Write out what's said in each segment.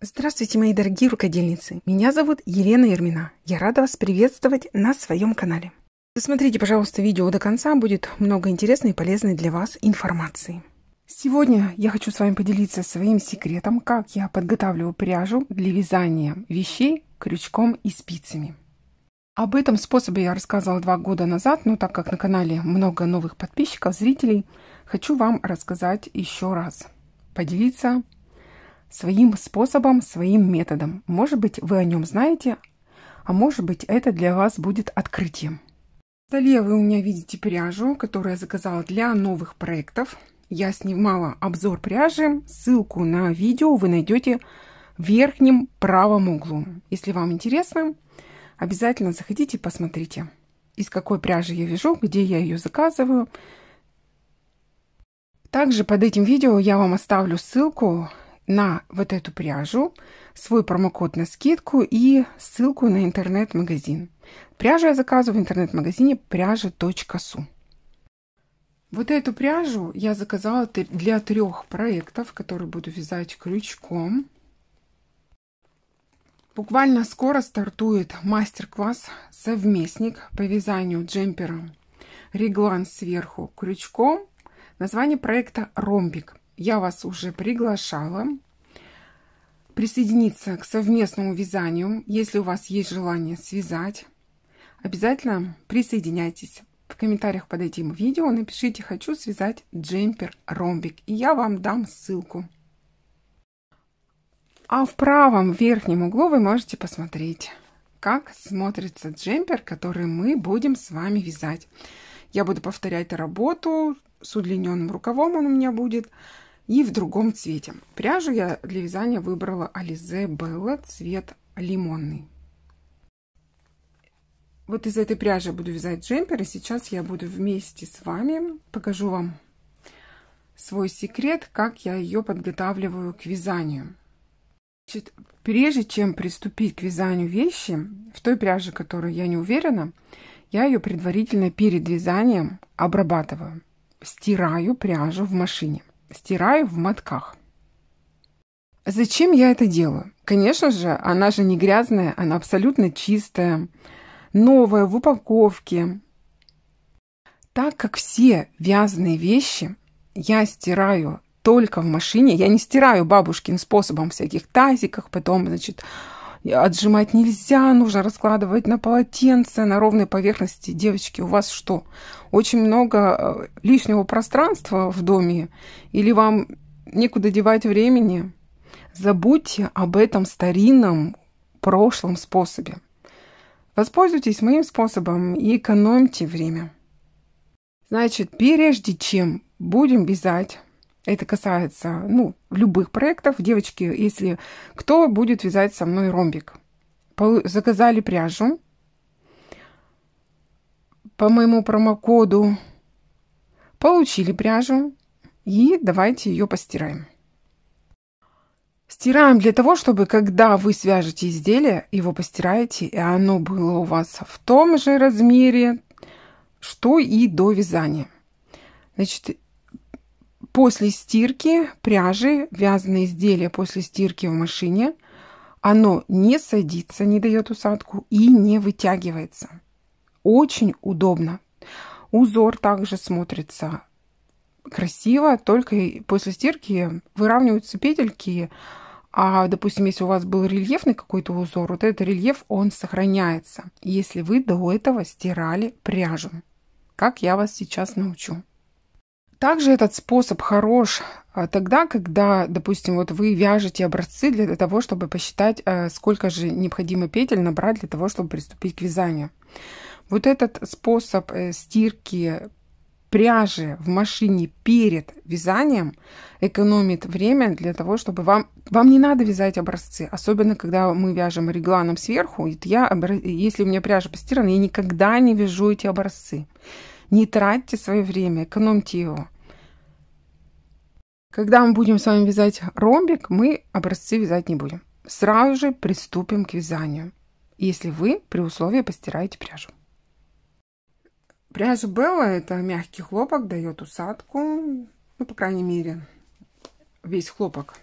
Здравствуйте, мои дорогие рукодельницы! Меня зовут Елена Ермина. Я рада вас приветствовать на своем канале. Досмотрите, пожалуйста, видео до конца, будет много интересной и полезной для вас информации. Сегодня я хочу с вами поделиться своим секретом, как я подготавливаю пряжу для вязания вещей крючком и спицами. Об этом способе я рассказывала два года назад, но так как на канале много новых подписчиков, зрителей, хочу вам рассказать еще раз, поделиться своим способом, своим методом. Может быть, вы о нем знаете, а может быть, это для вас будет открытием. В столе вы у меня видите пряжу, которую я заказала для новых проектов. Я снимала обзор пряжи. Ссылку на видео вы найдете в верхнем правом углу. Если вам интересно, обязательно заходите и посмотрите, из какой пряжи я вяжу, где я ее заказываю. Также под этим видео я вам оставлю ссылку на вот эту пряжу свой промокод на скидку и ссылку на интернет-магазин. Пряжу я заказываю в интернет-магазине пряжа.су. Вот эту пряжу я заказала для трех проектов, которые буду вязать крючком. Буквально скоро стартует мастер-класс «Совместник» по вязанию джемпера реглан сверху крючком. Название проекта «Ромбик» я вас уже приглашала присоединиться к совместному вязанию. Если у вас есть желание связать, обязательно присоединяйтесь. В комментариях под этим видео напишите «Хочу связать джемпер-ромбик» и я вам дам ссылку. А в правом верхнем углу вы можете посмотреть, как смотрится джемпер, который мы будем с вами вязать. Я буду повторять работу, с удлиненным рукавом он у меня будет и в другом цвете. Пряжу я для вязания выбрала Ализе Белла цвет лимонный. Вот из этой пряжи я буду вязать джемпер, и сейчас я буду вместе с вами, покажу вам свой секрет, как я ее подготавливаю к вязанию. Значит, прежде чем приступить к вязанию вещи, в той пряже, которую я не уверена, я ее предварительно перед вязанием обрабатываю. Стираю пряжу в машине стираю в мотках. Зачем я это делаю? Конечно же, она же не грязная, она абсолютно чистая, новая, в упаковке. Так как все вязаные вещи я стираю только в машине, я не стираю бабушкин способом в всяких тазиках, потом, значит, отжимать нельзя, нужно раскладывать на полотенце, на ровной поверхности. Девочки, у вас что? Очень много э, лишнего пространства в доме? Или вам некуда девать времени? Забудьте об этом старинном прошлом способе. Воспользуйтесь моим способом и экономьте время. Значит, прежде чем будем вязать, это касается, ну, любых проектов. Девочки, если кто будет вязать со мной ромбик, заказали пряжу по моему промокоду, получили пряжу и давайте ее постираем. Стираем для того, чтобы когда вы свяжете изделие, его постираете, и оно было у вас в том же размере, что и до вязания. Значит, После стирки пряжи, вязаные изделия после стирки в машине, оно не садится, не дает усадку и не вытягивается. Очень удобно. Узор также смотрится красиво, только после стирки выравниваются петельки, а, допустим, если у вас был рельефный какой-то узор, вот этот рельеф, он сохраняется, если вы до этого стирали пряжу, как я вас сейчас научу. Также этот способ хорош а, тогда, когда, допустим, вот вы вяжете образцы для того, чтобы посчитать, а, сколько же необходимо петель набрать для того, чтобы приступить к вязанию. Вот этот способ э, стирки пряжи в машине перед вязанием экономит время для того, чтобы вам... Вам не надо вязать образцы, особенно когда мы вяжем регланом сверху. Я, если у меня пряжа постирана, я никогда не вяжу эти образцы. Не тратьте свое время, экономьте его. Когда мы будем с вами вязать ромбик, мы образцы вязать не будем. Сразу же приступим к вязанию, если вы при условии постираете пряжу. Пряжа Белла – это мягкий хлопок, дает усадку, ну, по крайней мере, весь хлопок,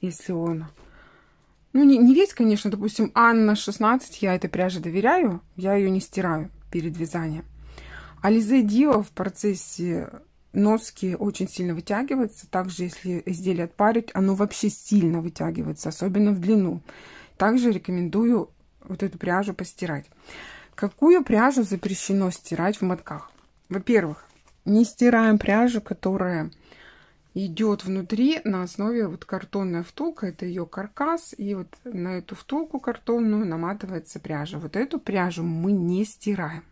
если он... Ну, не, не весь, конечно, допустим, Анна 16, я этой пряже доверяю, я ее не стираю перед вязанием. Ализе Дива в процессе носки очень сильно вытягивается. Также, если изделие отпарить, оно вообще сильно вытягивается, особенно в длину. Также рекомендую вот эту пряжу постирать. Какую пряжу запрещено стирать в мотках? Во-первых, не стираем пряжу, которая идет внутри на основе вот картонная втулка, это ее каркас, и вот на эту втулку картонную наматывается пряжа. Вот эту пряжу мы не стираем.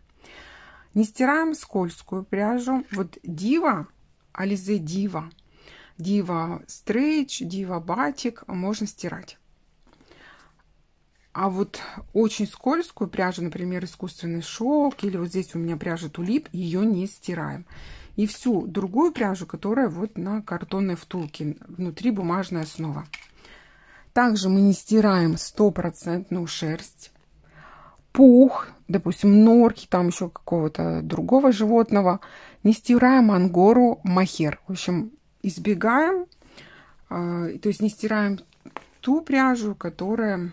Не стираем скользкую пряжу. Вот Дива, Ализе Дива, Дива Стрейч, Дива Батик можно стирать. А вот очень скользкую пряжу, например, искусственный шелк, или вот здесь у меня пряжа тулип, ее не стираем. И всю другую пряжу, которая вот на картонной втулке, внутри бумажная основа. Также мы не стираем стопроцентную шерсть пух, допустим, норки, там еще какого-то другого животного, не стираем ангору махер. В общем, избегаем, а, то есть не стираем ту пряжу, которая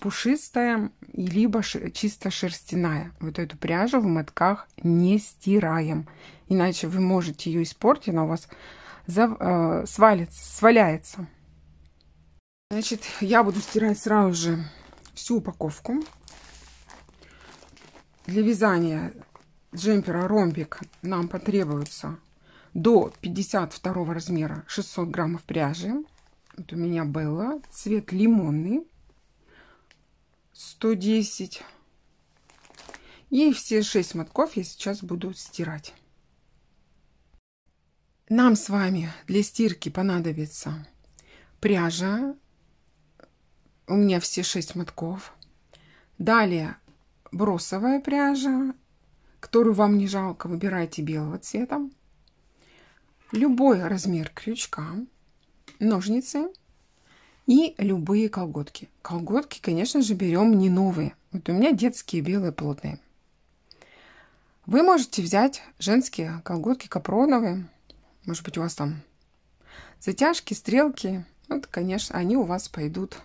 пушистая, либо чисто шерстяная. Вот эту пряжу в мотках не стираем. Иначе вы можете ее испортить, она у вас зав... э, а, свалится, сваляется. Значит, я буду стирать сразу же всю упаковку для вязания джемпера ромбик нам потребуется до 52 размера 600 граммов пряжи. Вот у меня было цвет лимонный 110. И все 6 мотков я сейчас буду стирать. Нам с вами для стирки понадобится пряжа. У меня все 6 мотков. Далее бросовая пряжа, которую вам не жалко, выбирайте белого цвета. Любой размер крючка, ножницы и любые колготки. Колготки, конечно же, берем не новые. Вот у меня детские белые плотные. Вы можете взять женские колготки капроновые. Может быть, у вас там затяжки, стрелки. Вот, конечно, они у вас пойдут,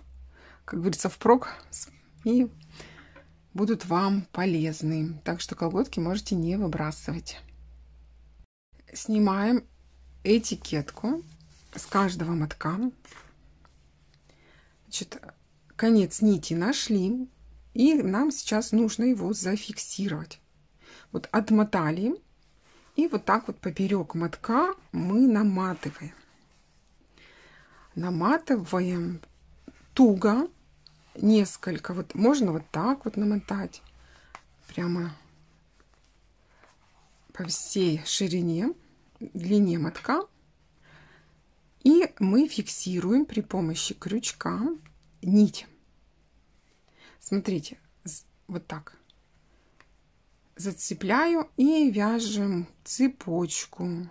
как говорится, впрок. И будут вам полезны. Так что колготки можете не выбрасывать. Снимаем этикетку с каждого мотка. Значит, конец нити нашли. И нам сейчас нужно его зафиксировать. Вот отмотали. И вот так вот поперек мотка мы наматываем. Наматываем туго, несколько. Вот можно вот так вот намотать прямо по всей ширине, длине мотка. И мы фиксируем при помощи крючка нить. Смотрите, вот так. Зацепляю и вяжем цепочку.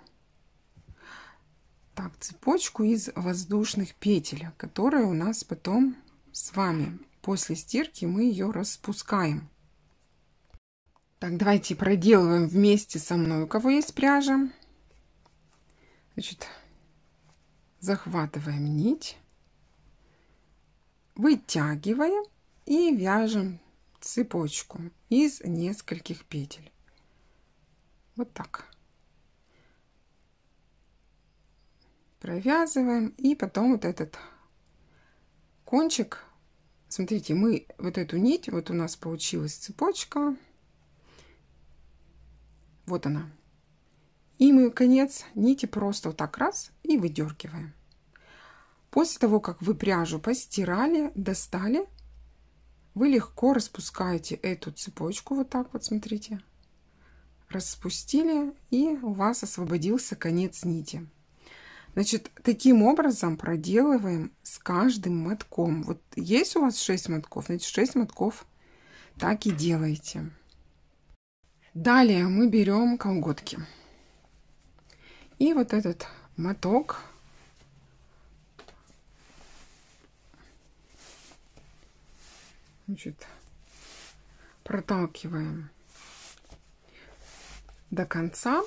Так, цепочку из воздушных петель, которые у нас потом с вами. После стирки мы ее распускаем. Так, давайте проделываем вместе со мной, у кого есть пряжа. Значит, захватываем нить, вытягиваем и вяжем цепочку из нескольких петель. Вот так. Провязываем и потом вот этот кончик. Смотрите, мы вот эту нить, вот у нас получилась цепочка. Вот она. И мы конец нити просто вот так раз и выдергиваем. После того, как вы пряжу постирали, достали, вы легко распускаете эту цепочку вот так вот, смотрите. Распустили, и у вас освободился конец нити. Значит, таким образом проделываем с каждым мотком. Вот есть у вас 6 мотков, значит 6 мотков так и делаете. Далее мы берем колготки. И вот этот моток значит, проталкиваем до конца.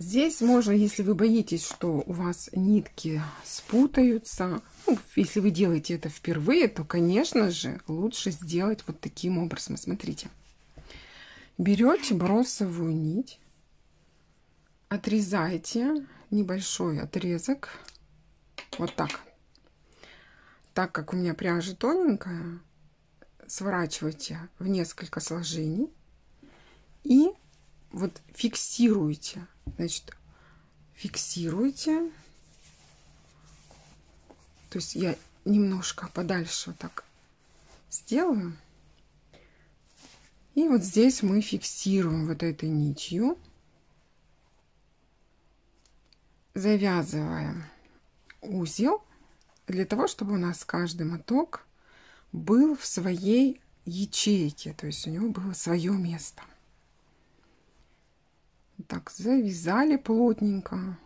Здесь можно, если вы боитесь, что у вас нитки спутаются, ну, если вы делаете это впервые, то, конечно же, лучше сделать вот таким образом. Смотрите. Берете бросовую нить, отрезаете небольшой отрезок, вот так. Так как у меня пряжа тоненькая, сворачивайте в несколько сложений и вот фиксируйте. Значит, фиксируйте. То есть я немножко подальше так сделаю. И вот здесь мы фиксируем вот этой нитью. Завязываем узел для того, чтобы у нас каждый моток был в своей ячейке, то есть у него было свое место. Так, завязали плотненько.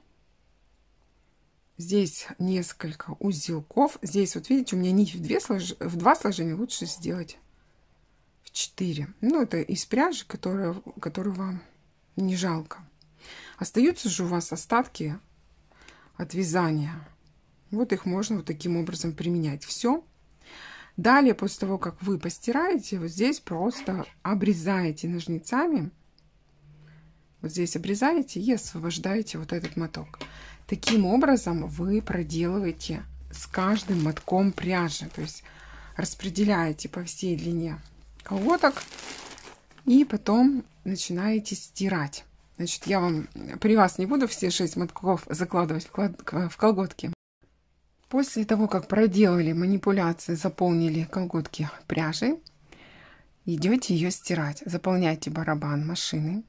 Здесь несколько узелков. Здесь, вот видите, у меня нить в, две слож... в два сложения лучше сделать в четыре. Ну, это из пряжи, которая, которую вам не жалко. Остаются же у вас остатки от вязания. Вот их можно вот таким образом применять. Все. Далее, после того, как вы постираете, вот здесь просто обрезаете ножницами вот здесь обрезаете и освобождаете вот этот моток. Таким образом вы проделываете с каждым мотком пряжи. То есть распределяете по всей длине колготок и потом начинаете стирать. Значит, я вам при вас не буду все 6 мотков закладывать в, клад, в колготки. После того, как проделали манипуляции, заполнили колготки пряжей, идете ее стирать. Заполняйте барабан машины.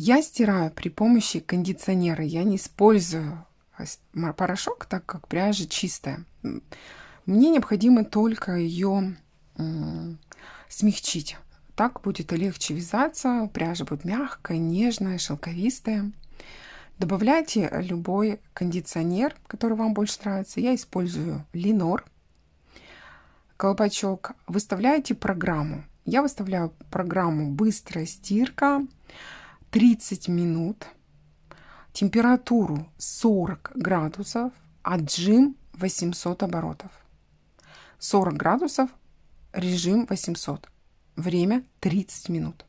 Я стираю при помощи кондиционера. Я не использую а, порошок, так как пряжа чистая. Мне необходимо только ее смягчить. Так будет легче вязаться, пряжа будет мягкая, нежная, шелковистая. Добавляйте любой кондиционер, который вам больше нравится. Я использую Ленор колпачок. Выставляйте программу. Я выставляю программу «Быстрая стирка». 30 минут, температуру 40 градусов, отжим а 800 оборотов. 40 градусов, режим 800. Время 30 минут.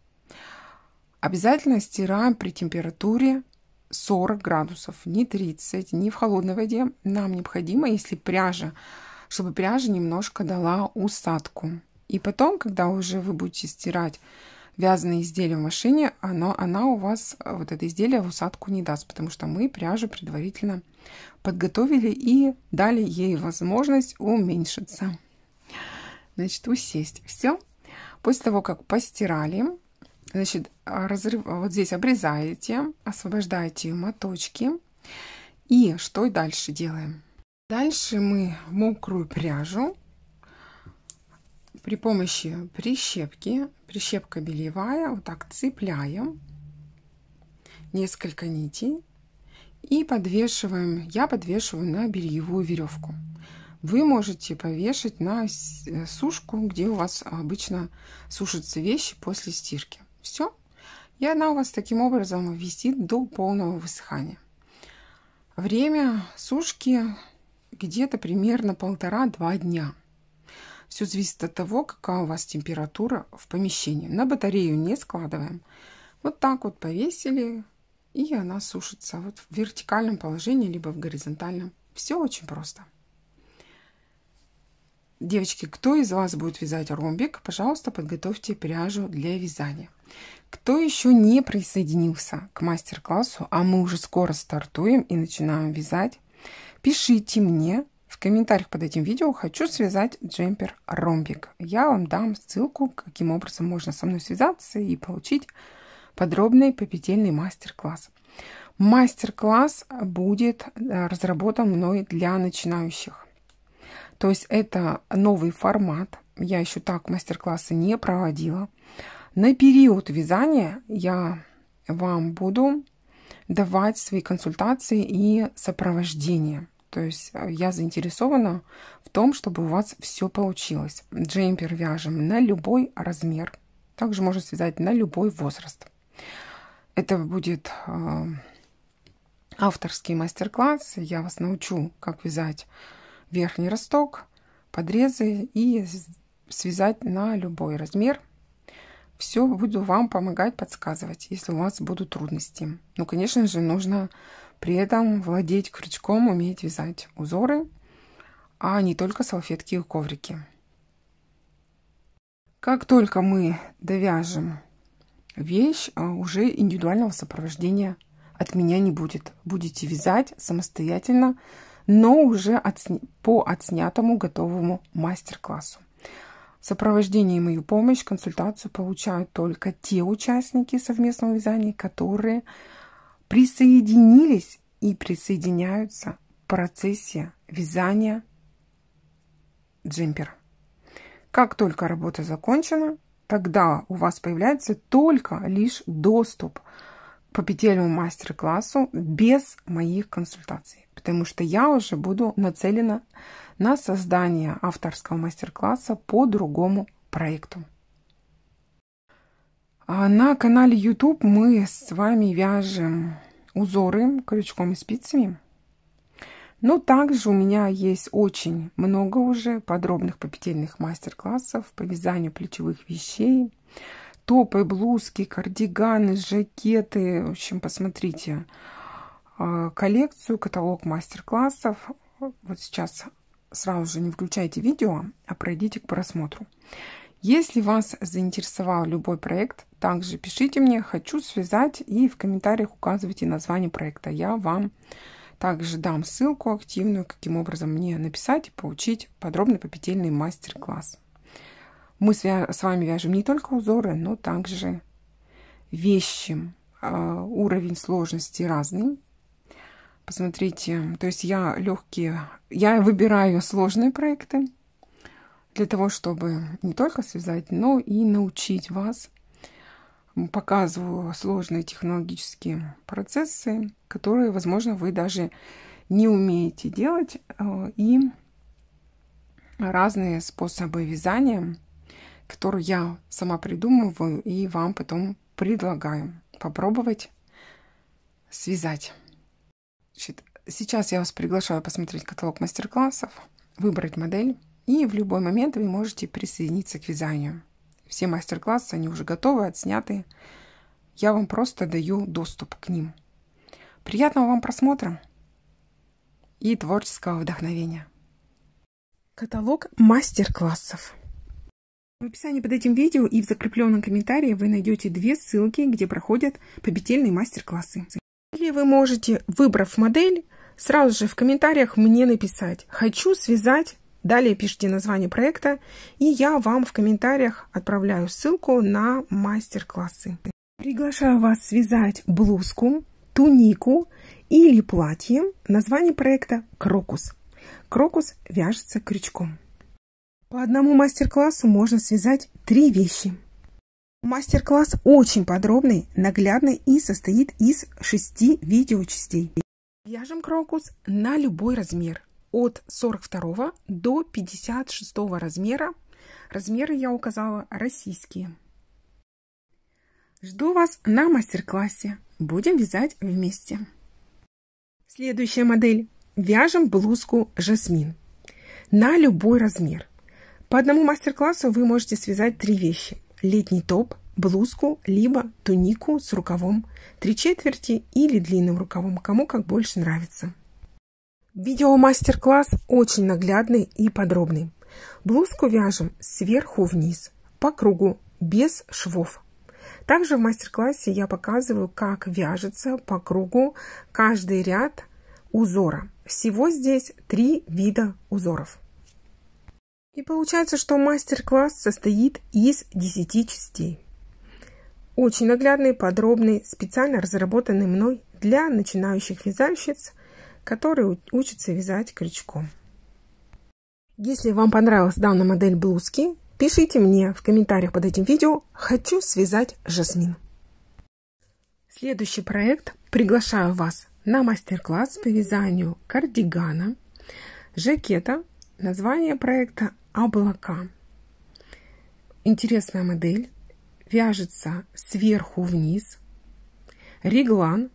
Обязательно стираем при температуре 40 градусов, не 30, не в холодной воде. Нам необходимо, если пряжа, чтобы пряжа немножко дала усадку. И потом, когда уже вы будете стирать вязаное изделие в машине, оно, она у вас, э, вот это изделие в усадку не даст, потому что мы пряжу предварительно подготовили и дали ей возможность уменьшиться. Значит, усесть. Все. После того, как постирали, значит, а, разрыв, а, вот здесь обрезаете, освобождаете моточки. И что дальше делаем? Дальше мы мокрую пряжу при помощи прищепки, прищепка бельевая, вот так цепляем несколько нитей и подвешиваем, я подвешиваю на бельевую веревку. Вы можете повешать на э, сушку, где у вас обычно сушатся вещи после стирки. Все. И она у вас таким образом висит до полного высыхания. Время сушки где-то примерно полтора-два дня. Все зависит от того, какая у вас температура в помещении. На батарею не складываем. Вот так вот повесили, и она сушится вот в вертикальном положении, либо в горизонтальном. Все очень просто. Девочки, кто из вас будет вязать ромбик, пожалуйста, подготовьте пряжу для вязания. Кто еще не присоединился к мастер-классу, а мы уже скоро стартуем и начинаем вязать, пишите мне в комментариях под этим видео хочу связать джемпер ромбик. Я вам дам ссылку, каким образом можно со мной связаться и получить подробный попетельный мастер-класс. Мастер-класс будет э, разработан мной для начинающих. То есть это новый формат. Я еще так мастер-классы не проводила. На период вязания я вам буду давать свои консультации и сопровождение. То есть а, я заинтересована в том, чтобы у вас все получилось. Джемпер вяжем на любой размер. Также можно связать на любой возраст. Это будет э, авторский мастер-класс. Я вас научу, как вязать верхний росток, подрезы и связать на любой размер. Все буду вам помогать, подсказывать, если у вас будут трудности. Ну, конечно же, нужно при этом владеть крючком уметь вязать узоры, а не только салфетки и коврики. Как только мы довяжем вещь, а, уже индивидуального сопровождения от меня не будет. Будете вязать самостоятельно, но уже отсня... по отснятому готовому мастер-классу. Сопровождение и мою помощь, консультацию получают только те участники совместного вязания, которые присоединились и присоединяются в процессе вязания джемпера. Как только работа закончена, тогда у вас появляется только лишь доступ по петельному мастер-классу без моих консультаций, потому что я уже буду нацелена на создание авторского мастер-класса по другому проекту. А на канале YouTube мы с вами вяжем узоры крючком и спицами. Но ну, также у меня есть очень много уже подробных попетельных мастер-классов по вязанию плечевых вещей. Топы, блузки, кардиганы, жакеты. В общем, посмотрите а, коллекцию, каталог мастер-классов. Вот сейчас сразу же не включайте видео, а пройдите к просмотру. Если вас заинтересовал любой проект, также пишите мне «хочу связать» и в комментариях указывайте название проекта. Я вам также дам ссылку активную, каким образом мне написать и получить подробный попетельный мастер-класс. Мы с вами вяжем не только узоры, но также вещи. А, уровень сложности разный. Посмотрите, то есть я легкие, я выбираю сложные проекты, для того, чтобы не только связать, но и научить вас. Показываю сложные технологические процессы, которые, возможно, вы даже не умеете делать, э, и разные способы вязания, которые я сама придумываю и вам потом предлагаю попробовать связать. Значит, сейчас я вас приглашаю посмотреть каталог мастер-классов, выбрать модель и в любой момент вы можете присоединиться к вязанию. Все мастер-классы, они уже готовы, отсняты. Я вам просто даю доступ к ним. Приятного вам просмотра и творческого вдохновения. Каталог мастер-классов. В описании под этим видео и в закрепленном комментарии вы найдете две ссылки, где проходят победительные мастер-классы. Или вы можете, выбрав модель, сразу же в комментариях мне написать «Хочу связать Далее пишите название проекта, и я вам в комментариях отправляю ссылку на мастер-классы. Приглашаю вас связать блузку, тунику или платье. Название проекта «Крокус». Крокус вяжется крючком. По одному мастер-классу можно связать три вещи. Мастер-класс очень подробный, наглядный и состоит из шести видеочастей. Вяжем крокус на любой размер – от 42 до 56 размера. Размеры я указала российские. Жду вас на мастер-классе. Будем вязать вместе. Следующая модель. Вяжем блузку «Жасмин» на любой размер. По одному мастер-классу вы можете связать три вещи. Летний топ, блузку, либо тунику с рукавом три четверти или длинным рукавом, кому как больше нравится. Видеомастер-класс очень наглядный и подробный. Блузку вяжем сверху вниз, по кругу, без швов. Также в мастер-классе я показываю, как вяжется по кругу каждый ряд узора. Всего здесь три вида узоров. И получается, что мастер-класс состоит из 10 частей. Очень наглядный, подробный, специально разработанный мной для начинающих вязальщиц который учится вязать крючком. Если вам понравилась данная модель блузки, пишите мне в комментариях под этим видео «Хочу связать жасмин». Следующий проект приглашаю вас на мастер-класс по вязанию кардигана, жакета. Название проекта «Облака». Интересная модель. Вяжется сверху вниз. Реглан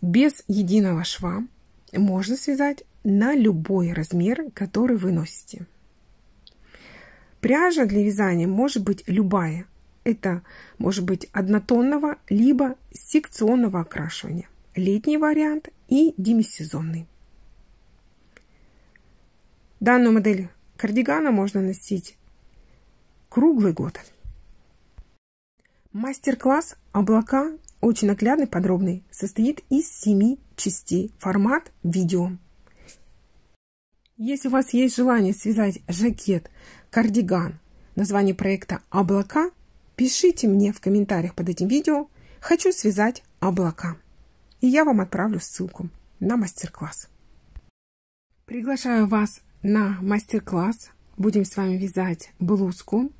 без единого шва можно связать на любой размер, который вы носите. Пряжа для вязания может быть любая. Это может быть однотонного, либо секционного окрашивания. Летний вариант и демисезонный. Данную модель кардигана можно носить круглый год. Мастер-класс «Облака очень наглядный, подробный, состоит из семи частей, формат видео. Если у вас есть желание связать жакет, кардиган, название проекта «Облака», пишите мне в комментариях под этим видео «Хочу связать облака». И я вам отправлю ссылку на мастер-класс. Приглашаю вас на мастер-класс. Будем с вами вязать блузку,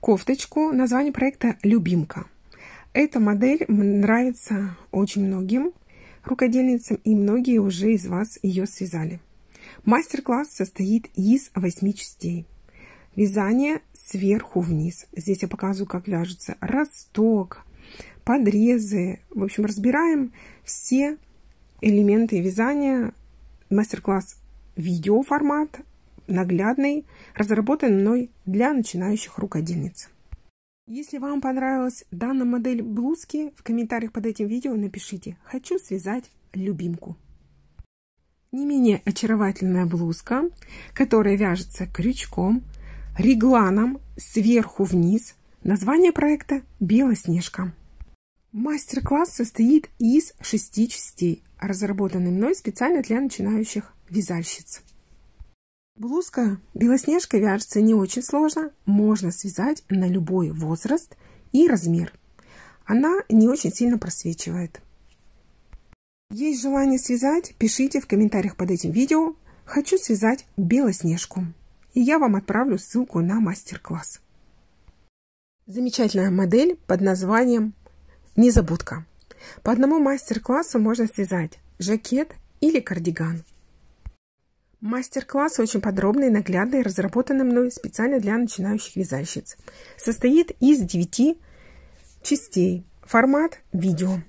кофточку, название проекта «Любимка». Эта модель нравится очень многим рукодельницам, и многие уже из вас ее связали. Мастер-класс состоит из 8 частей. Вязание сверху вниз. Здесь я показываю, как вяжется росток, подрезы. В общем, разбираем все элементы вязания. Мастер-класс видеоформат, наглядный, разработан мной для начинающих рукодельниц. Если вам понравилась данная модель блузки, в комментариях под этим видео напишите «Хочу связать любимку». Не менее очаровательная блузка, которая вяжется крючком, регланом сверху вниз. Название проекта «Белоснежка». Мастер-класс состоит из шести частей, разработанный мной специально для начинающих вязальщиц. Блузка белоснежка вяжется не очень сложно, можно связать на любой возраст и размер. Она не очень сильно просвечивает. Есть желание связать? Пишите в комментариях под этим видео. Хочу связать белоснежку. И я вам отправлю ссылку на мастер-класс. Замечательная модель под названием «Незабудка». По одному мастер-классу можно связать жакет или кардиган. Мастер-класс очень подробный, наглядный, разработанный мной специально для начинающих вязальщиц. Состоит из 9 частей. Формат видео.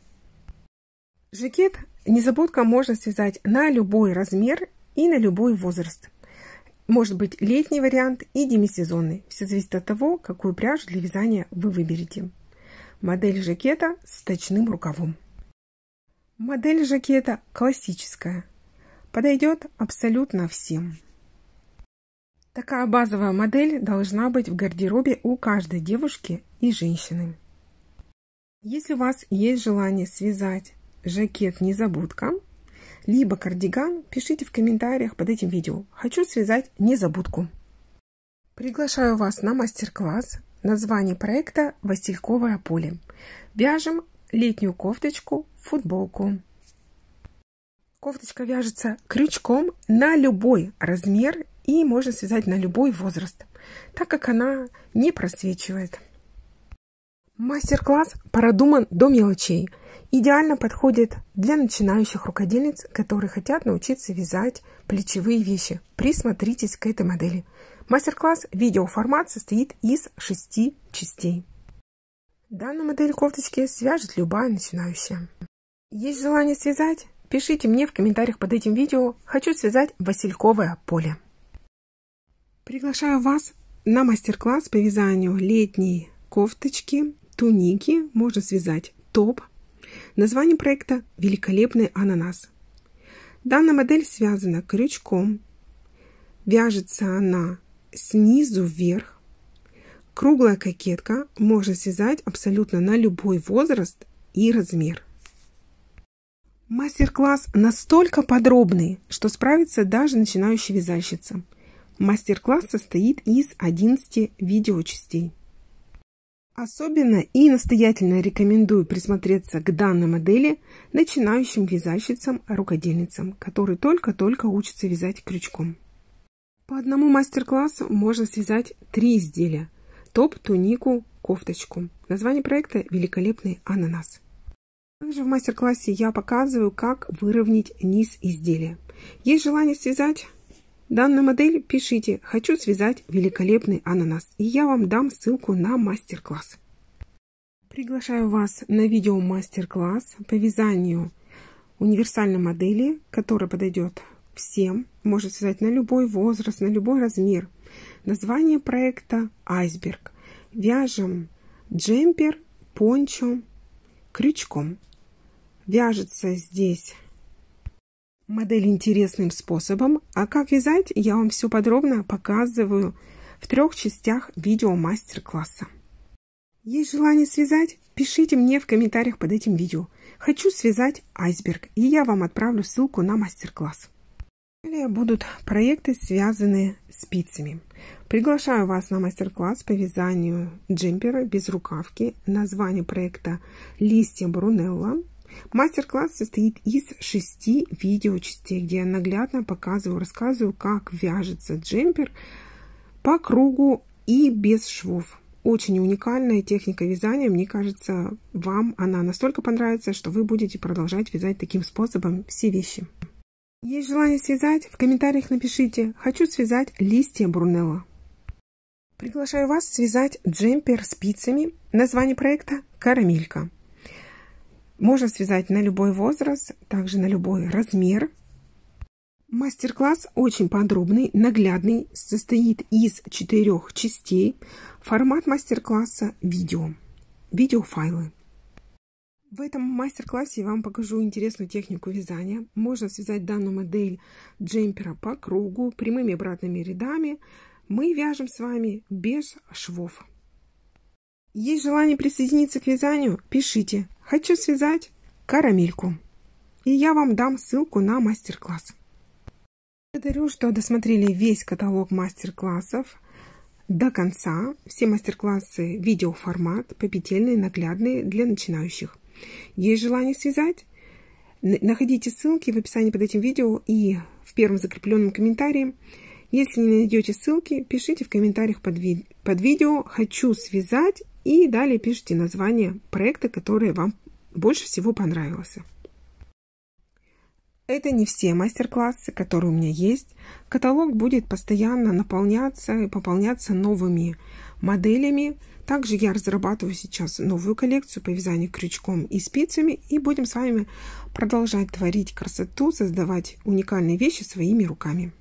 Жакет незабудка можно связать на любой размер и на любой возраст. Может быть летний вариант и демисезонный. Все зависит от того, какую пряжу для вязания вы выберете. Модель жакета с точным рукавом. Модель жакета классическая Подойдет абсолютно всем. Такая базовая модель должна быть в гардеробе у каждой девушки и женщины. Если у вас есть желание связать жакет незабудка, либо кардиган, пишите в комментариях под этим видео. Хочу связать незабудку. Приглашаю вас на мастер-класс. Название проекта «Васильковое поле». Вяжем летнюю кофточку, футболку. Кофточка вяжется крючком на любой размер и можно связать на любой возраст, так как она не просвечивает. Мастер-класс продуман до мелочей. Идеально подходит для начинающих рукодельниц, которые хотят научиться вязать плечевые вещи. Присмотритесь к этой модели. Мастер-класс видеоформат состоит из шести частей. Данную модель кофточки свяжет любая начинающая. Есть желание связать? Пишите мне в комментариях под этим видео. Хочу связать васильковое поле. Приглашаю вас на мастер-класс по вязанию летней кофточки, туники. Можно связать топ. Название проекта «Великолепный ананас». Данная модель связана крючком. Вяжется она снизу вверх. Круглая кокетка можно связать абсолютно на любой возраст и размер. Мастер-класс настолько подробный, что справится даже начинающая вязальщица. Мастер-класс состоит из 11 видеочастей. Особенно и настоятельно рекомендую присмотреться к данной модели начинающим вязальщицам-рукодельницам, которые только-только учатся вязать крючком. По одному мастер-классу можно связать три изделия – топ, тунику, кофточку. Название проекта «Великолепный ананас». Также в мастер-классе я показываю, как выровнять низ изделия. Есть желание связать данную модель? Пишите «Хочу связать великолепный ананас» и я вам дам ссылку на мастер-класс. Приглашаю вас на видео мастер-класс по вязанию универсальной модели, которая подойдет всем, может связать на любой возраст, на любой размер. Название проекта «Айсберг». Вяжем джемпер, пончо крючком вяжется здесь модель интересным способом. А как вязать, я вам все подробно показываю в трех частях видео мастер-класса. Есть желание связать? Пишите мне в комментариях под этим видео. Хочу связать айсберг, и я вам отправлю ссылку на мастер-класс. Далее будут проекты, связанные спицами. Приглашаю вас на мастер-класс по вязанию джемпера без рукавки. Название проекта «Листья Брунелла». Мастер-класс состоит из шести видеочастей, где я наглядно показываю, рассказываю, как вяжется джемпер по кругу и без швов. Очень уникальная техника вязания. Мне кажется, вам она настолько понравится, что вы будете продолжать вязать таким способом все вещи. Есть желание связать? В комментариях напишите «Хочу связать листья брунелла». Приглашаю вас связать джемпер спицами. Название проекта «Карамелька». Можно связать на любой возраст, также на любой размер. Мастер-класс очень подробный, наглядный, состоит из четырех частей. Формат мастер-класса – видео, видеофайлы. В этом мастер-классе я вам покажу интересную технику вязания. Можно связать данную модель джемпера по кругу, прямыми обратными рядами. Мы вяжем с вами без швов. Есть желание присоединиться к вязанию? Пишите. Хочу связать карамельку. И я вам дам ссылку на мастер-класс. Благодарю, что досмотрели весь каталог мастер-классов до конца. Все мастер-классы видеоформат, попетельные, наглядные для начинающих. Есть желание связать? Находите ссылки в описании под этим видео и в первом закрепленном комментарии. Если не найдете ссылки, пишите в комментариях под, ви под видео «Хочу связать и далее пишите название проекта, который вам больше всего понравился. Это не все мастер-классы, которые у меня есть. Каталог будет постоянно наполняться и пополняться новыми моделями. Также я разрабатываю сейчас новую коллекцию по вязанию крючком и спицами. И будем с вами продолжать творить красоту, создавать уникальные вещи своими руками.